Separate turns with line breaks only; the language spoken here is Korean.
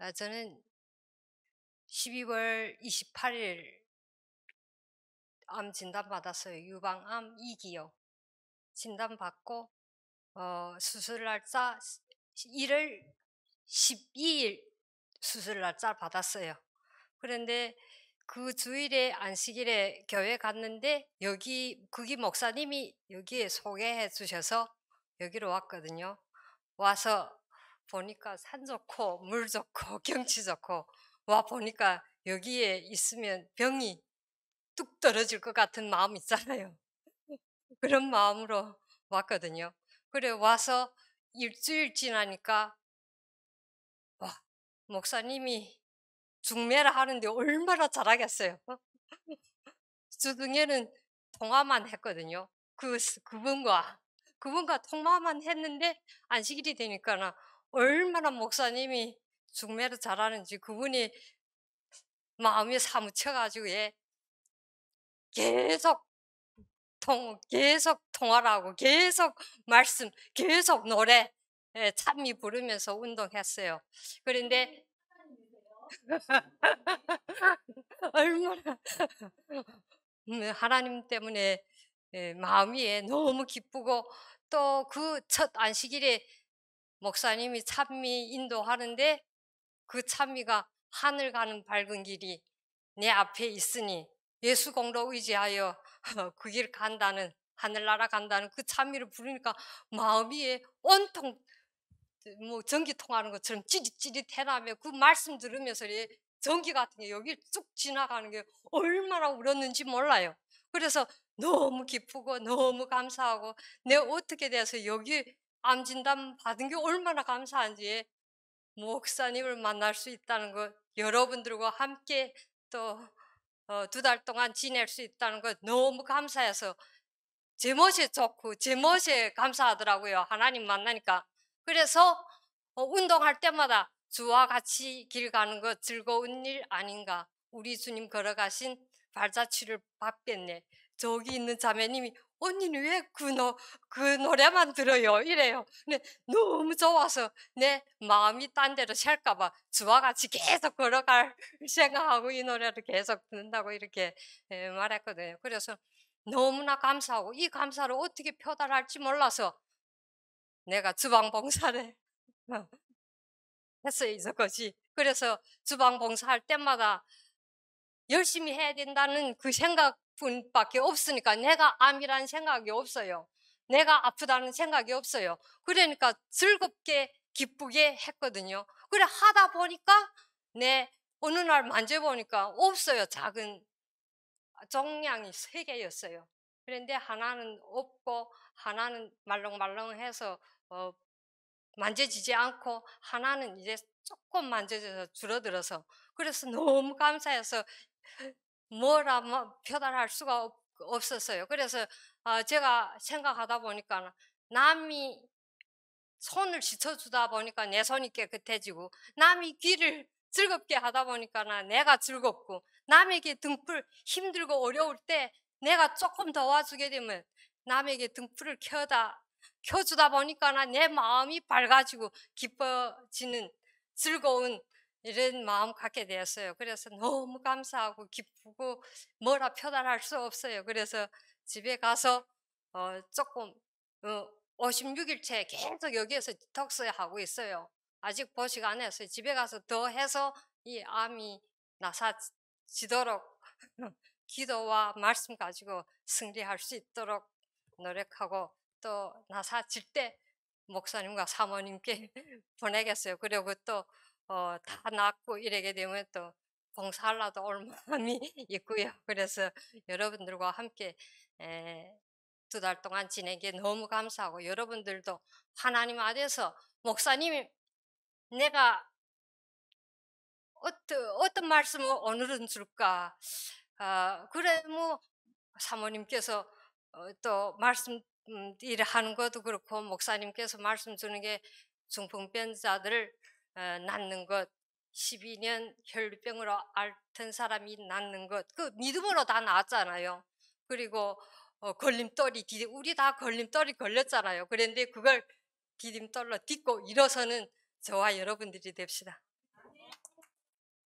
아, 저는 12월 28일 암 진단받았어요. 유방암 2기요. 진단받고 어, 수술 날짜 1월 12일 수술 날짜 받았어요. 그런데 그 주일에 안식일에 교회 갔는데 여기 그기 목사님이 여기에 소개해 주셔서 여기로 왔거든요. 와서 보니까 산 좋고 물 좋고 경치 좋고 와 보니까 여기에 있으면 병이 뚝 떨어질 것 같은 마음 있잖아요. 그런 마음으로 왔거든요. 그래 와서 일주일 지나니까 와 목사님이 중매라 하는데 얼마나 잘하겠어요. 주중에는 통화만 했거든요. 그 그분과 그분과 통화만 했는데 안식일이 되니까나 얼마나 목사님이 중매를 잘하는지 그분이 마음이 사무쳐가지고 예 계속 통 계속 통화하고 계속 말씀 계속 노래 예, 찬미 부르면서 운동했어요. 그런데 얼마나 음, 하나님 때문에 예, 마음이 예, 너무 기쁘고 또 그 첫 안식일에 목사님이 찬미 인도하는데 그 찬미가 하늘 가는 밝은 길이 내 앞에 있으니 예수 공로 의지하여 그 길 간다는 하늘나라 간다는 그 찬미를 부르니까 마음이 온통 뭐 전기 통하는 것처럼 찌릿찌릿해나며 그 말씀 들으면서 전기 같은 게 여기 쭉 지나가는 게 얼마나 울었는지 몰라요. 그래서 너무 기쁘고 너무 감사하고 내가 어떻게 돼서 여기 암 진단 받은 게 얼마나 감사한지 목사님을 만날 수 있다는 것, 여러분들과 함께 또 두달 어, 동안 지낼 수 있다는 것 너무 감사해서 제멋에 좋고 제멋에 감사하더라고요. 하나님 만나니까. 그래서 어, 운동할 때마다 주와 같이 길 가는 것 즐거운 일 아닌가. 우리 주님 걸어가신 발자취를 받겠네. 저기 있는 자매님이 언니는 왜 그 노, 그 노래만 들어요? 이래요. 근데 너무 좋아서 내 마음이 딴 데로 셀까봐 주와 같이 계속 걸어갈 생각하고 이 노래를 계속 듣는다고 이렇게 예, 말했거든요. 그래서 너무나 감사하고 이 감사를 어떻게 표달할지 몰라서 내가 주방봉사를 했어요, 이거지. 그래서 주방봉사할 때마다 열심히 해야 된다는 그 생각 분밖에 없으니까 내가 암이라는 생각이 없어요. 내가 아프다는 생각이 없어요. 그러니까 즐겁게 기쁘게 했거든요. 그래 하다 보니까 내 어느 날 만져보니까 없어요. 작은 아, 종량이 세 개였어요. 그런데 하나는 없고 하나는 말랑말랑해서 어, 만져지지 않고 하나는 이제 조금 만져져서 줄어들어서 그래서 너무 감사해서 뭐라 뭐 표현할 수가 없었어요. 그래서 아, 제가 생각하다 보니까 남이 손을 지쳐주다 보니까 내 손이 깨끗해지고 남이 귀를 즐겁게 하다 보니까 내가 즐겁고 남에게 등불 힘들고 어려울 때 내가 조금 도와주게 되면 남에게 등불을 켜다 켜주다 보니까 내 마음이 밝아지고 기뻐지는 즐거운 이런 마음 갖게 되었어요. 그래서 너무 감사하고 기쁘고 뭐라 표현할 수 없어요. 그래서 집에 가서 어, 조금 어, 56일째 계속 여기에서 디톡스 하고 있어요. 아직 보식 안 했어요. 집에 가서 더 해서 이 암이 나사지도록 기도와 말씀 가지고 승리할 수 있도록 노력하고 또 나사질 때 목사님과 사모님께 보내겠어요. 그리고 또 어, 다 낳고 이러게 되면 또 봉사하려도 올 마음이 있고요. 그래서 여러분들과 함께 두 달 동안 지낸 게 너무 감사하고 여러분들도 하나님 앞에서 목사님 내가 어떤, 어떤 말씀을 오늘은 줄까? 아, 그래, 뭐, 사모님께서 어, 또 말씀 음, 일하는 을 것도 그렇고, 목사님께서 말씀 주는 게 중풍병자들을 낫는 어, 것, 12년 혈병으로 앓던 사람이 낫는 것, 그 믿음으로 다 나았잖아요. 그리고 어, 걸림돌이 우리 다 걸림돌이 걸렸잖아요. 그런데 그걸 디딤돌로 딛고 일어서는 저와 여러분들이 됩시다.